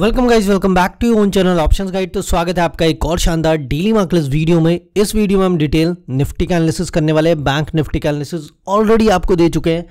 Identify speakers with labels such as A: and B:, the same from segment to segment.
A: welcome guys welcome back to own channel options guide तो स्वागत है आपका एक और शानदार डेली मार्कलिस वीडियो में इस वीडियो में हम डिटेल निफ्टी का एनालिसिस करने वाले हैं बैंक निफ्टी का एनालिसिस ऑलरेडी आपको दे चुके हैं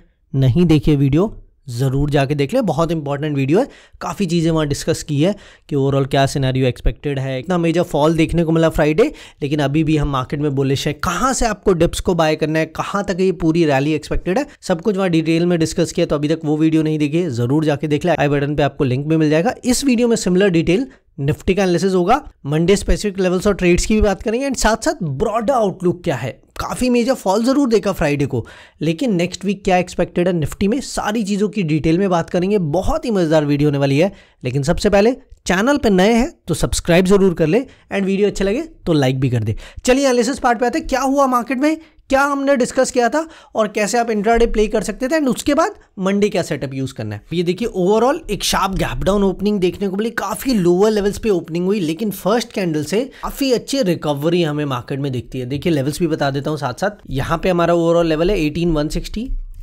A: नहीं देखिए वीडियो ज़रूर जाके देख लें बहुत इंपॉर्टेंट वीडियो है काफ़ी चीज़ें वहाँ डिस्कस की है कि ओवरऑल क्या सिनेरियो एक्सपेक्टेड है इतना मेजर फॉल देखने को मिला फ्राइडे लेकिन अभी भी हम मार्केट में बोलिश है कहाँ से आपको डिप्स को बाय करना है कहाँ तक ये पूरी रैली एक्सपेक्टेड है सब कुछ वहाँ डिटेल में डिस्कस किया तो अभी तक वो वीडियो नहीं देखिए ज़रूर जाके देख लें आई बटन पर आपको लिंक भी मिल जाएगा इस वीडियो में सिमिलर डिटेल निफ्टी का एनालिसिस होगा मंडे स्पेसिफिक लेवल्स और ट्रेड्स की भी बात करेंगे एंड साथ साथ ब्रॉड आउटलुक क्या है काफ़ी मेजर फॉल ज़रूर देखा फ्राइडे को लेकिन नेक्स्ट वीक क्या एक्सपेक्टेड है निफ्टी में सारी चीज़ों की डिटेल में बात करेंगे बहुत ही मज़ेदार वीडियो होने वाली है लेकिन सबसे पहले चैनल पर नए हैं तो सब्सक्राइब ज़रूर कर ले एंड वीडियो अच्छे लगे तो लाइक भी कर दे चलिए एनालिसिस पार्ट पे आते क्या हुआ मार्केट में क्या हमने डिस्कस किया था और कैसे आप इंट्राडे प्ले कर सकते थे एंड उसके बाद मंडे क्या सेटअप यूज करना है ये देखिए ओवरऑल एक शार्प गैप डाउन ओपनिंग देखने को मिली काफी लोअर लेवल्स पे ओपनिंग हुई लेकिन फर्स्ट कैंडल से काफी अच्छी रिकवरी हमें मार्केट में दिखती है देखिए लेवल्स भी बता देता हूँ साथ साथ यहाँ पे हमारा ओवरऑल लेवल है एटीन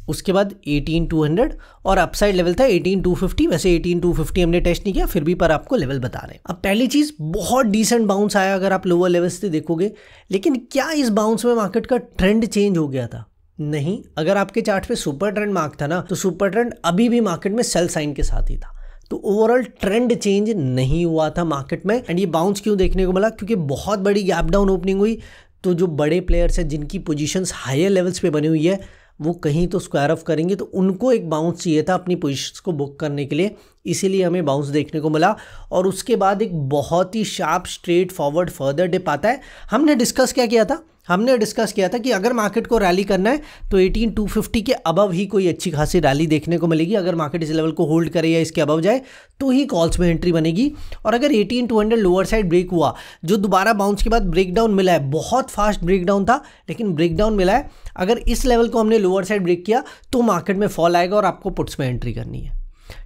A: उसके बाद 18200 और अपसाइड लेवल था 18250 वैसे 18250 हमने टेस्ट नहीं किया फिर भी पर आपको लेवल बता रहे हैं अब पहली चीज़ बहुत डिसेंट बाउंस आया अगर आप लोअर लेवल से देखोगे लेकिन क्या इस बाउंस में मार्केट का ट्रेंड चेंज हो गया था नहीं अगर आपके चार्ट पे सुपर ट्रेंड मार्क था ना तो सुपर ट्रेंड अभी भी मार्केट में सेल साइन के साथ ही था तो ओवरऑल ट्रेंड चेंज नहीं हुआ था मार्केट में एंड ये बाउंस क्यों देखने को मिला क्योंकि बहुत बड़ी गैप डाउन ओपनिंग हुई तो जो बड़े प्लेयर्स हैं जिनकी पोजीशंस हायर लेवल्स पे बनी हुई है वो कहीं तो स्क्वायर ऑफ करेंगे तो उनको एक बाउंस चाहिए था अपनी पोजिशन को बुक करने के लिए इसीलिए हमें बाउंस देखने को मिला और उसके बाद एक बहुत ही sharp straightforward further dip आता है हमने डिस्कस क्या किया था हमने डिस्कस किया था कि अगर मार्केट को रैली करना है तो 18250 के अबव ही कोई अच्छी खासी रैली देखने को मिलेगी अगर मार्केट इस लेवल को होल्ड करे या इसके अबव जाए तो ही कॉल्स में एंट्री बनेगी और अगर 18200 लोअर साइड ब्रेक हुआ जो दोबारा बाउंस के बाद ब्रेकडाउन मिला है बहुत फास्ट ब्रेकडाउन था लेकिन ब्रेकडाउन मिला है अगर इस लेवल को हमने लोअर साइड ब्रेक किया तो मार्केट में फॉल आएगा और आपको पुट्स में एंट्री करनी है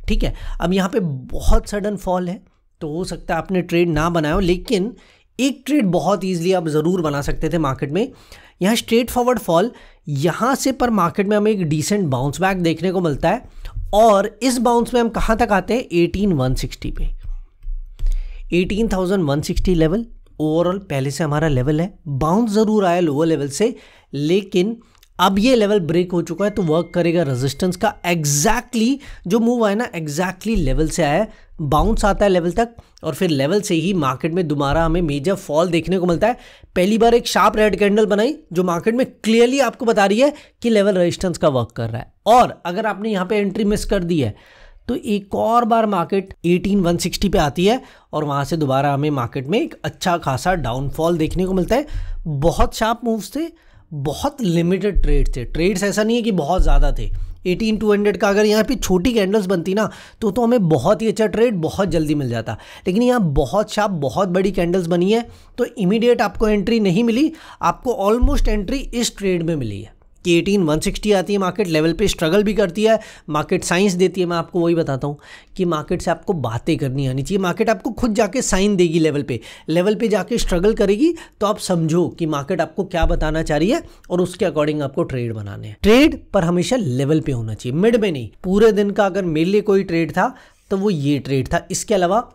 A: ठीक है अब यहाँ पर बहुत सडन फॉल है तो हो सकता है आपने ट्रेड ना बनाया हो लेकिन एक ट्रेड बहुत ईजिली आप ज़रूर बना सकते थे मार्केट में यहाँ स्ट्रेट फॉरवर्ड फॉल यहाँ से पर मार्केट में हमें एक डिसेंट बाउंस बैक देखने को मिलता है और इस बाउंस में हम कहाँ तक आते हैं एटीन वन सिक्सटी पे eighteen thousand one sixty level overall पहले से हमारा लेवल है बाउंस ज़रूर आया लोअर लेवल से लेकिन अब ये लेवल ब्रेक हो चुका है तो वर्क करेगा रेजिस्टेंस का एग्जैक्टली exactly, जो मूव आया ना एग्जैक्टली exactly लेवल से आया है बाउंस आता है लेवल तक और फिर लेवल से ही मार्केट में दोबारा हमें मेजर फॉल देखने को मिलता है पहली बार एक शार्प रेड कैंडल बनाई जो मार्केट में क्लियरली आपको बता रही है कि लेवल रजिस्टेंस का वर्क कर रहा है और अगर आपने यहाँ पर एंट्री मिस कर दी है तो एक और बार मार्केट 18160 पे आती है और वहाँ से दोबारा हमें मार्केट में एक अच्छा खासा डाउनफॉल देखने को मिलता है बहुत शार्प मूव्स थे बहुत लिमिटेड ट्रेड्स थे ट्रेड्स ऐसा नहीं है कि बहुत ज़्यादा थे एटीन टू हंड्रेड का अगर यहाँ पे छोटी कैंडल्स बनती ना तो तो हमें बहुत ही अच्छा ट्रेड बहुत जल्दी मिल जाता लेकिन यहाँ बहुत शार्प बहुत बड़ी कैंडल्स बनी है तो इमीडिएट आपको एंट्री नहीं मिली आपको ऑलमोस्ट एंट्री इस ट्रेड में मिली है कि एटीन वन सिक्सटी आती है मार्केट लेवल पे स्ट्रगल भी करती है मार्केट साइंस देती है मैं आपको वही बताता हूँ कि मार्केट से आपको बातें करनी आनी चाहिए मार्केट आपको खुद जाके साइन देगी लेवल पे लेवल पे जाके स्ट्रगल करेगी तो आप समझो कि मार्केट आपको क्या बताना चाह रही है और उसके अकॉर्डिंग आपको ट्रेड बनाने हैं ट्रेड पर हमेशा लेवल पे होना चाहिए मिड में नहीं पूरे दिन का अगर मेरे लिए कोई ट्रेड था तो वो ये ट्रेड था इसके अलावा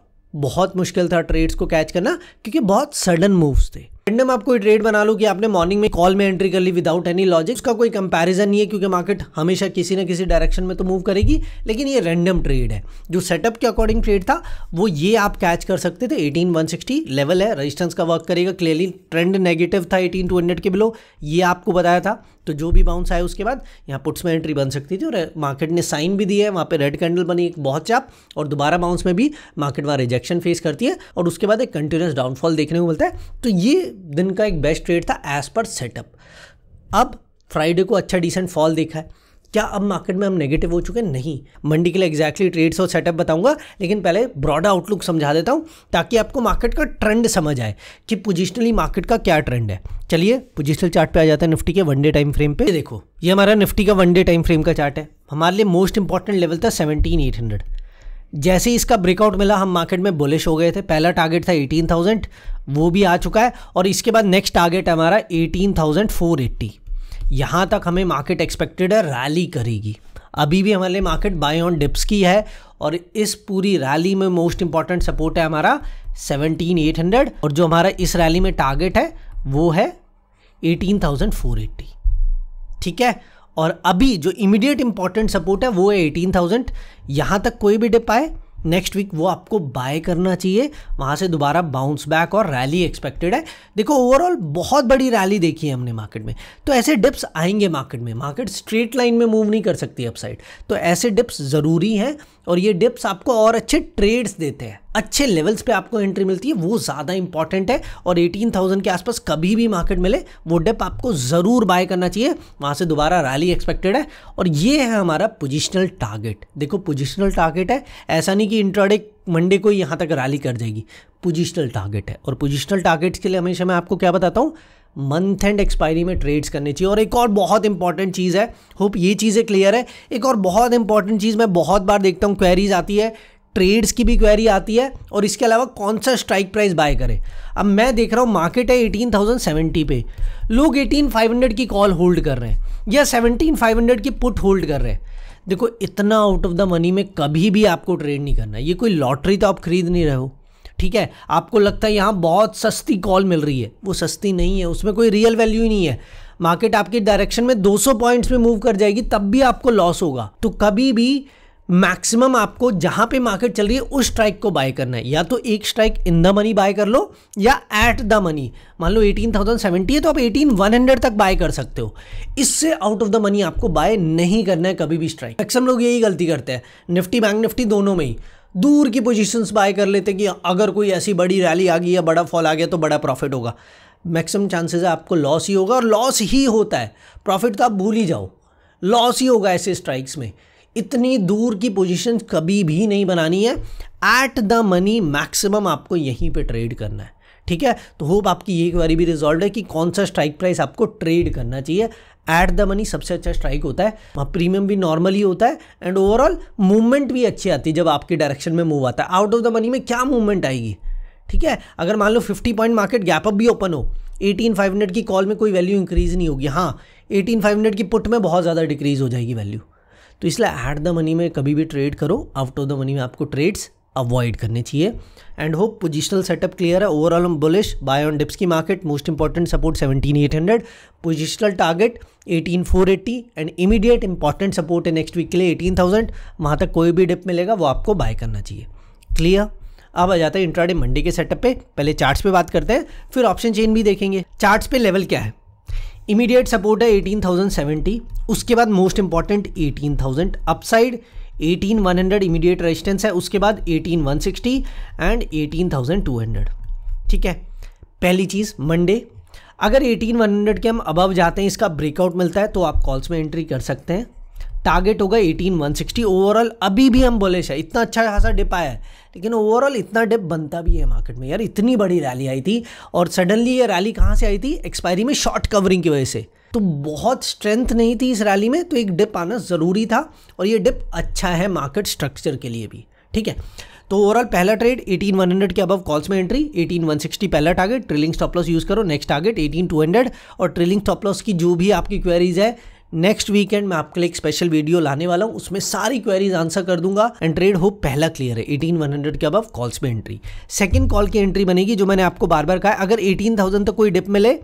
A: बहुत मुश्किल था ट्रेड्स को कैच करना क्योंकि बहुत सडन मूव्स थे रैंडम आपको ट्रेड बना लो कि आपने मॉर्निंग में कॉल में एंट्री कर ली विदाउट एनी लॉजिक उसका कोई कंपैरिजन नहीं है क्योंकि मार्केट हमेशा किसी ना किसी डायरेक्शन में तो मूव करेगी लेकिन ये रैंडम ट्रेड है जो सेटअप के अकॉर्डिंग ट्रेड था वो ये आप कैच कर सकते थे एटीन वन सिक्सटी लेवल है रजिस्टेंस का वर्क करेगा क्लियरली ट्रेंड नेगेटिव था एटीन टू हंड्रेड के बिलो ये आपको बताया था तो जो भी बाउंस आया उसके बाद यहाँ पुट्स में एंट्री बन सकती थी और मार्केट uh, ने साइन भी दिया है वहाँ पे रेड कैंडल बनी एक बहुत चाप और दोबारा बाउंस में भी मार्केट वहाँ रिजेक्शन फेस करती है और उसके बाद एक कंटिन्यूस डाउनफॉल देखने को मिलता है तो ये दिन का एक बेस्ट ट्रेड था एज पर सेटअप अब फ्राइडे को अच्छा डिसेंट फॉल देखा है क्या अब मार्केट में हम नेगेटिव हो चुके हैं नहीं मंडी के लिए एग्जैक्टली ट्रेड्स और सेटअप बताऊंगा लेकिन पहले ब्रॉड आउटलुक समझा देता हूँ ताकि आपको मार्केट का ट्रेंड समझ आए कि पोजिशनली मार्केट का क्या ट्रेंड है चलिए पोजिशनल चार्ट पे आ जाता है निफ्टी के वन डे टाइम फ्रेम पे देखो ये हमारा निफ्टी का वन डे टाइम फ्रेम का चार्ट है हमारे लिए मोस्ट इंपॉर्टेंट लेवल था सेवनटीन एट हंड्रेड जैसे ही इसका ब्रेकआउट मिला हम मार्केट में बुलिश हो गए थे पहला टारगेट था थाउजेंड वो भी आ चुका है और इसके बाद नेक्स्ट टारगेट हमारा एट्टी यहाँ तक हमें मार्केट एक्सपेक्टेड है रैली करेगी अभी भी हमारे मार्केट बाय ऑन डिप्स की है और इस पूरी रैली में मोस्ट इंपॉर्टेंट सपोर्ट है हमारा 17,800 और जो हमारा इस रैली में टारगेट है वो है 18,480 ठीक है और अभी जो इमीडिएट इंपॉर्टेंट सपोर्ट है वो है 18,000 यहाँ तक कोई भी डिप आए नेक्स्ट वीक वो आपको बाय करना चाहिए वहाँ से दोबारा बाउंस बैक और रैली एक्सपेक्टेड है देखो ओवरऑल बहुत बड़ी रैली देखी है हमने मार्केट में तो ऐसे डिप्स आएंगे मार्केट में मार्केट स्ट्रेट लाइन में मूव नहीं कर सकती अपसाइड तो ऐसे डिप्स ज़रूरी हैं और ये डिप्स आपको और अच्छे ट्रेड्स देते हैं अच्छे लेवल्स पे आपको एंट्री मिलती है वो ज़्यादा इंपॉर्टेंट है और 18,000 के आसपास कभी भी मार्केट मिले वो डेप आपको ज़रूर बाय करना चाहिए वहाँ से दोबारा रैली एक्सपेक्टेड है और ये है हमारा पोजिशनल टारगेट देखो पोजिशनल टारगेट है ऐसा नहीं कि इंट्राडे मंडे को यहाँ तक रैली कर जाएगी पोजिशनल टारगेट है और पोजिशनल टारगेट्स के लिए हमेशा मैं आपको क्या बताता हूँ मंथ एंड एक्सपायरी में ट्रेड्स करने चाहिए और एक और बहुत इंपॉर्टेंट चीज़ है होप ये चीज़ें क्लियर है एक और बहुत इंपॉर्टेंट चीज़ मैं बहुत बार देखता हूँ क्वेरीज आती है ट्रेड्स की भी क्वेरी आती है और इसके अलावा कौन सा स्ट्राइक प्राइस बाय करें अब मैं देख रहा हूँ मार्केट है एटीन थाउजेंड सेवेंटी पे लोग एटीन फाइव हंड्रेड की कॉल होल्ड कर रहे हैं या सेवनटीन फाइव हंड्रेड की पुट होल्ड कर रहे हैं देखो इतना आउट ऑफ द मनी में कभी भी आपको ट्रेड नहीं करना है ये कोई लॉटरी तो आप खरीद नहीं रहे हो ठीक है आपको लगता है यहाँ बहुत सस्ती कॉल मिल रही है वो सस्ती नहीं है उसमें कोई रियल वैल्यू ही नहीं है मार्केट आपके डायरेक्शन में 200 पॉइंट्स में मूव कर जाएगी तब भी आपको लॉस होगा तो कभी भी मैक्सिमम आपको जहां पे मार्केट चल रही है उस स्ट्राइक को बाय करना है या तो एक strike in the money buy कर लो या एट द मनी मान लो एटीन थाउजेंड सेवेंटी है तो आप एटीन वन हंड्रेड तक बाय कर सकते हो इससे आउट ऑफ द मनी आपको बाय नहीं करना है कभी भी स्ट्राइक मैक्सिमम लोग यही गलती करते हैं निफ्टी बैंक निफ्टी दोनों में ही दूर की पोजिशन बाय कर लेते कि अगर कोई ऐसी बड़ी रैली आ गई या बड़ा फॉल आ गया तो बड़ा प्रॉफिट होगा मैक्सिमम चांसेस है आपको लॉस ही होगा और लॉस ही होता है प्रॉफिट तो आप भूल ही जाओ लॉस ही होगा ऐसे स्ट्राइक्स में इतनी दूर की पोजीशन कभी भी नहीं बनानी है एट द मनी मैक्सिमम आपको यहीं पे ट्रेड करना है ठीक है तो होप आपकी ये बारी भी रिजॉल्व है कि कौन सा स्ट्राइक प्राइस आपको ट्रेड करना चाहिए एट द मनी सबसे अच्छा स्ट्राइक होता है वहाँ प्रीमियम भी नॉर्मल ही होता है एंड ओवरऑल मूवमेंट भी अच्छी आती है जब आपके डायरेक्शन में मूव आता है आउट ऑफ द मनी में क्या मूवमेंट आएगी ठीक है अगर मान लो 50 पॉइंट मार्केट गैप अप भी ओपन हो 18500 की कॉल में कोई वैल्यू इंक्रीज नहीं होगी हाँ 18500 की पुट में बहुत ज़्यादा डिक्रीज हो जाएगी वैल्यू तो इसलिए ऐट द मनी में कभी भी ट्रेड करो आउट ऑफ द मनी में आपको ट्रेड्स अवॉइड करने चाहिए and hope positional setup clear है ओवरऑल हम बुलिश बाय ऑन डिप्स की market most important support 17800 positional target 18480 and immediate important support है नेक्स्ट वीक के लिए 18000 वहाँ तक कोई भी डिप मिलेगा वो आपको बाय करना चाहिए क्लियर अब आ जाता है इंट्राडे मंडे के सेटअप पे पहले चार्ट्स पे बात करते हैं फिर ऑप्शन चेन भी देखेंगे चार्ट्स पे लेवल क्या है इमीडिएट सपोर्ट है 18,070 उसके बाद most important 18,000 upside 18,100 immediate resistance है उसके बाद 18,160 एंड 18,200 ठीक है पहली चीज़ मंडे अगर 18,100 के हम अबव जाते हैं इसका ब्रेकआउट मिलता है तो आप कॉल्स में एंट्री कर सकते हैं टारगेट होगा 18160 ओवरऑल अभी भी हम बोले है इतना अच्छा खासा डिप आया है लेकिन ओवरऑल इतना डिप बनता भी है मार्केट में यार इतनी बड़ी रैली आई थी और सडनली ये रैली कहाँ से आई थी एक्सपायरी में शॉर्ट कवरिंग की वजह से तो बहुत स्ट्रेंथ नहीं थी इस रैली में तो एक डिप आना ज़रूरी था और ये डिप अच्छा है मार्केट स्ट्रक्चर के लिए भी ठीक है तो ओवरऑल पहला ट्रेड 18100 के अबव कॉल्स में एंट्री 18160 पहला target trailing stop loss use करो नेक्स्ट टारगेट 18200 और ट्रेलिंग स्टॉप लॉस की जो भी आपकी क्वेरीज है नेक्स्ट वीकेंड मैं आपके लिए एक स्पेशल वीडियो लाने वाला हूँ उसमें सारी क्वेरीज आंसर कर दूंगा एंड ट्रेड हो पहला क्लियर है एटीन वन हंड्रेड के अबव कॉल्स में एंट्री सेकंड कॉल की एंट्री बनेगी जो मैंने आपको बार बार कहा अगर एटीन थाउजेंड तक कोई डिप मिले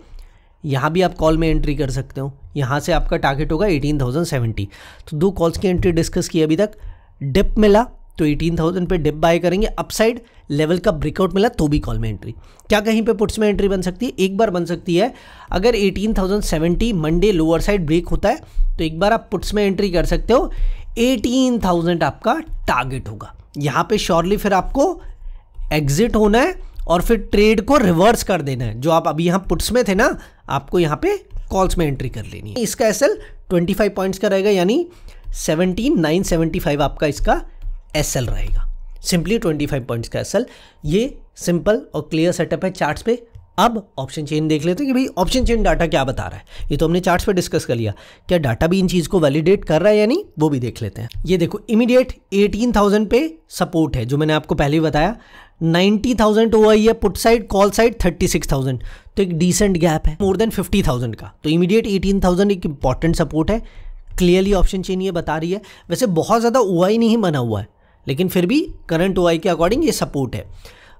A: यहाँ भी आप कॉल में एंट्री कर सकते हो यहाँ से आपका टारगेट होगा एटीन थाउजेंड सेवेंटी तो दो कॉल्स की एंट्री डिस्कस की अभी तक डिप मिला तो 18,000 पे डिप बाय करेंगे अपसाइड लेवल का ब्रेकआउट मिला तो भी कॉल में एंट्री क्या कहीं पे पुट्स में एंट्री बन सकती है एक बार बन सकती है अगर 18,070 मंडे लोअर साइड ब्रेक होता है तो एक बार आप पुट्स में एंट्री कर सकते हो 18,000 आपका टारगेट होगा यहाँ पे श्योरली फिर आपको एग्जिट होना है और फिर ट्रेड को रिवर्स कर देना है जो आप अभी यहाँ पुट्स में थे ना आपको यहाँ पे कॉल्स में एंट्री कर लेनी है इसका एस एल पॉइंट्स का रहेगा यानी सेवनटीन फाइव आपका इसका एस एल रहेगा सिंपली 25 पॉइंट्स का एस एल ये सिंपल और क्लियर सेटअप है चार्ट्स पे अब ऑप्शन चेन देख लेते हैं कि भाई ऑप्शन चेन डाटा क्या बता रहा है ये तो हमने चार्ट्स पे डिस्कस कर लिया क्या डाटा भी इन चीज़ को वैलिडेट कर रहा है या नहीं वो भी देख लेते हैं ये देखो इमीडिएट 18,000 पे सपोर्ट है जो मैंने आपको पहले ही बताया 90,000 हुआ है पुट साइड कॉल साइड 36,000 तो एक डिसेंट गैप है मोर देन फिफ्टी का तो इमीडिएट एटीन एक इंपॉर्टेंट सपोर्ट है क्लियरली ऑप्शन चेन ये बता रही है वैसे बहुत ज़्यादा ओआई नहीं बना हुआ है लेकिन फिर भी करंट ओ के अकॉर्डिंग ये सपोर्ट है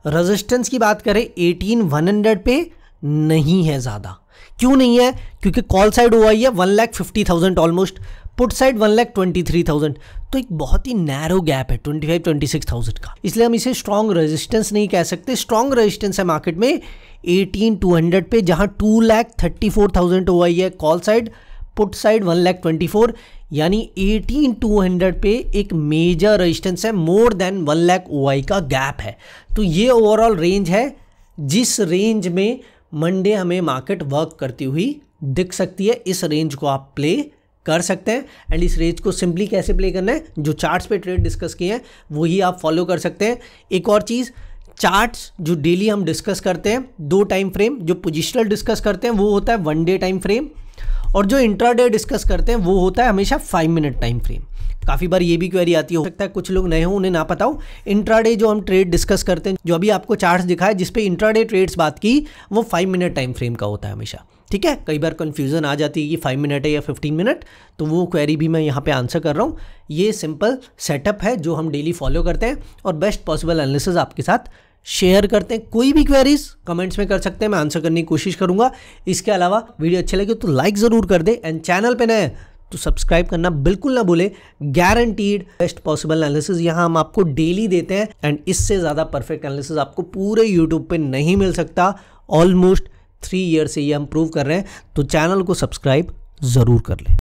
A: रेजिस्टेंस की बात करें एटीन वन हंड्रेड पे नहीं है ज़्यादा क्यों नहीं है क्योंकि कॉल साइड ओ है one lakh fifty thousand almost put side one lakh twenty three thousand तो एक बहुत ही नैरो गैप है twenty five twenty six thousand का इसलिए हम इसे स्ट्रॉन्ग रेजिस्टेंस नहीं कह सकते स्ट्रॉन्ग रेजिस्टेंस है मार्केट में एटीन टू हंड्रेड पे जहाँ two lakh thirty four thousand O है call side put side one lakh twenty four यानी 18200 पे एक मेजर रेजिस्टेंस है more than one lakh O का गैप है तो ये ओवरऑल रेंज है जिस रेंज में मंडे हमें मार्केट वर्क करती हुई दिख सकती है इस रेंज को आप प्ले कर सकते हैं एंड इस रेंज को सिंपली कैसे प्ले करना है जो चार्ट्स पे ट्रेड डिस्कस किए हैं वही आप फॉलो कर सकते हैं एक और चीज़ चार्ट्स जो डेली हम डिस्कस करते हैं दो टाइम फ्रेम जो पोजिशनल डिस्कस करते हैं वो होता है वन डे टाइम फ्रेम और जो डे डिस्कस करते हैं वो होता है हमेशा फाइव मिनट टाइम फ्रेम काफ़ी बार ये भी क्वेरी आती हो सकता है कुछ लोग नए हो उन्हें ना पता हो इंट्राडे जो हम ट्रेड डिस्कस करते हैं जो अभी आपको चार्ट दिखाए जिसपे इंट्राडे ट्रेड्स बात की वो फाइव मिनट टाइम फ्रेम का होता है हमेशा ठीक है कई बार कन्फ्यूज़न आ जाती है कि फाइव मिनट है या फिफ्टीन मिनट तो वो क्वेरी भी मैं यहाँ पे आंसर कर रहा हूँ ये सिंपल सेटअप है जो हम डेली फॉलो करते हैं और बेस्ट पॉसिबल एनालिसिस आपके साथ शेयर करते हैं कोई भी क्वेरीज कमेंट्स में कर सकते हैं मैं आंसर करने की कोशिश करूंगा इसके अलावा वीडियो अच्छे लगे तो लाइक ज़रूर कर दे एंड चैनल पे नए तो सब्सक्राइब करना बिल्कुल ना भूले गारंटीड बेस्ट पॉसिबल एनालिसिस यहाँ हम आपको डेली देते हैं एंड इससे ज़्यादा परफेक्ट एनालिसिस आपको पूरे यूट्यूब पर नहीं मिल सकता ऑलमोस्ट थ्री ईयर से ये हम प्रूव कर रहे हैं तो चैनल को सब्सक्राइब ज़रूर कर लें